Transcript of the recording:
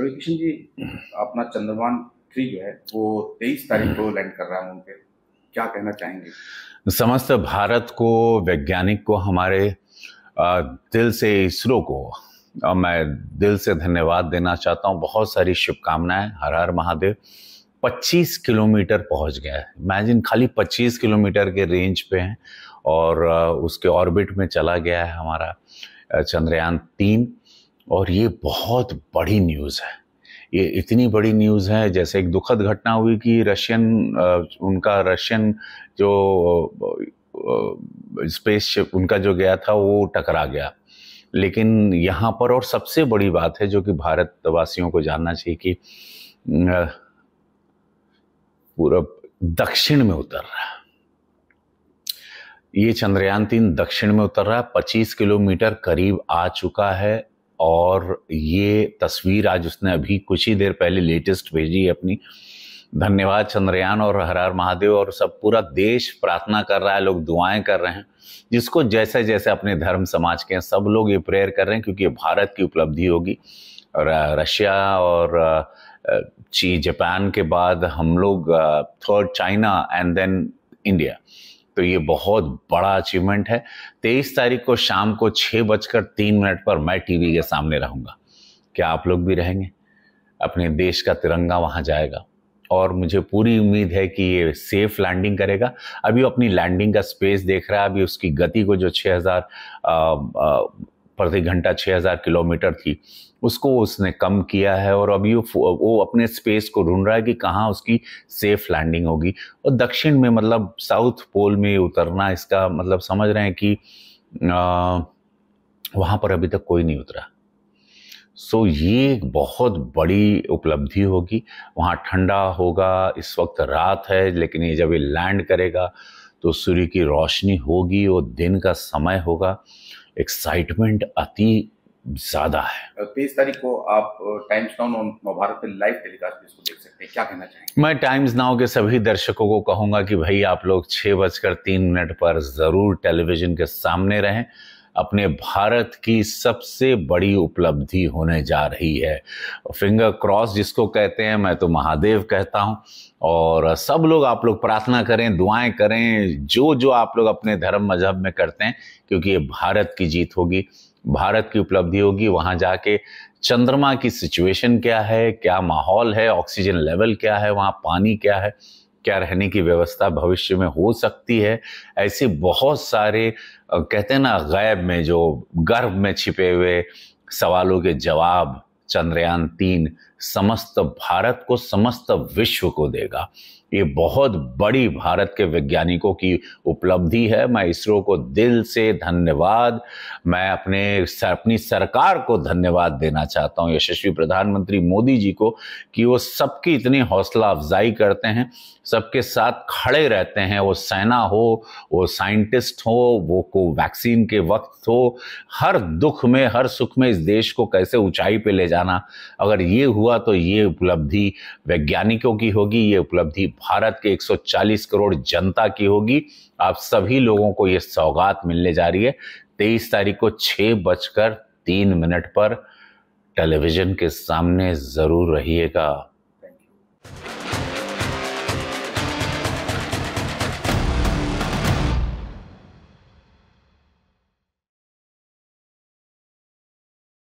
रवि किशन जी अपना चंद्रमान थ्री जो है वो तेईस तारीख को लैंड कर रहा है उनके क्या कहना चाहेंगे समस्त भारत को वैज्ञानिक को हमारे दिल से इसरो को और मैं दिल से धन्यवाद देना चाहता हूँ बहुत सारी शुभकामनाएं हर हर महादेव 25 किलोमीटर पहुंच गया है इमेजिन खाली 25 किलोमीटर के रेंज पे हैं और उसके ऑर्बिट में चला गया है हमारा चंद्रयान तीन और ये बहुत बड़ी न्यूज़ है ये इतनी बड़ी न्यूज़ है जैसे एक दुखद घटना हुई कि रशियन उनका रशियन जो स्पेस उनका जो गया था वो टकरा गया लेकिन यहाँ पर और सबसे बड़ी बात है जो कि भारतवासियों को जानना चाहिए कि पूरा दक्षिण में उतर रहा है ये चंद्रयान तीन दक्षिण में उतर रहा है 25 किलोमीटर करीब आ चुका है और ये तस्वीर आज उसने अभी कुछ ही देर पहले लेटेस्ट भेजी है अपनी धन्यवाद चंद्रयान और हर हर महादेव और सब पूरा देश प्रार्थना कर रहा है लोग दुआएं कर रहे हैं जिसको जैसे जैसे अपने धर्म समाज के हैं सब लोग ये प्रेयर कर रहे हैं क्योंकि ये भारत की उपलब्धि होगी रशिया और ची जापान के बाद हम लोग third China and then India तो ये बहुत बड़ा अचीवमेंट है तेईस तारीख को शाम को छः बजकर तीन मिनट पर मैं टीवी के सामने रहूंगा क्या आप लोग भी रहेंगे अपने देश का तिरंगा वहां जाएगा और मुझे पूरी उम्मीद है कि ये सेफ लैंडिंग करेगा अभी अपनी लैंडिंग का स्पेस देख रहा है अभी उसकी गति को जो हजार प्रति घंटा 6000 किलोमीटर थी उसको उसने कम किया है और अभी वो अपने स्पेस को ढूंढ रहा है कि कहाँ उसकी सेफ लैंडिंग होगी और दक्षिण में मतलब साउथ पोल में उतरना इसका मतलब समझ रहे हैं कि वहाँ पर अभी तक कोई नहीं उतरा सो so, ये एक बहुत बड़ी उपलब्धि होगी वहाँ ठंडा होगा इस वक्त रात है लेकिन ये जब ये लैंड करेगा तो सूर्य की रोशनी होगी और दिन का समय होगा एक्साइटमेंट अति ज्यादा है तेईस तारीख को आप टाइम्स नाउ नवभारत पे लाइव टेलीकास्ट इसको देख सकते हैं क्या कहना चाहेंगे मैं टाइम्स नाउ के सभी दर्शकों को कहूंगा कि भाई आप लोग छह बजकर तीन मिनट पर ज़रूर टेलीविज़न के सामने रहें अपने भारत की सबसे बड़ी उपलब्धि होने जा रही है फिंगर क्रॉस जिसको कहते हैं मैं तो महादेव कहता हूँ और सब लोग आप लोग प्रार्थना करें दुआएं करें जो जो आप लोग अपने धर्म मजहब में करते हैं क्योंकि ये भारत की जीत होगी भारत की उपलब्धि होगी वहाँ जाके चंद्रमा की सिचुएशन क्या है क्या माहौल है ऑक्सीजन लेवल क्या है वहाँ पानी क्या है क्या रहने की व्यवस्था भविष्य में हो सकती है ऐसे बहुत सारे कहते हैं ना गैब में जो गर्भ में छिपे हुए सवालों के जवाब चंद्रयान तीन समस्त भारत को समस्त विश्व को देगा ये बहुत बड़ी भारत के वैज्ञानिकों की उपलब्धि है मैं इसरो को दिल से धन्यवाद मैं अपने अपनी सरकार को धन्यवाद देना चाहता हूँ यशस्वी प्रधानमंत्री मोदी जी को कि वो सबकी इतनी हौसला अफजाई करते हैं सबके साथ खड़े रहते हैं वो सेना हो वो साइंटिस्ट हो वो को वैक्सीन के वक्त हो हर दुख में हर सुख में इस देश को कैसे ऊंचाई पे ले जाना अगर ये हुआ हुआ तो ये उपलब्धि वैज्ञानिकों की होगी ये उपलब्धि भारत के 140 करोड़ जनता की होगी आप सभी लोगों को ये सौगात मिलने जा रही है तेईस तारीख को छः बजकर तीन मिनट पर टेलीविज़न के सामने ज़रूर रहिएगा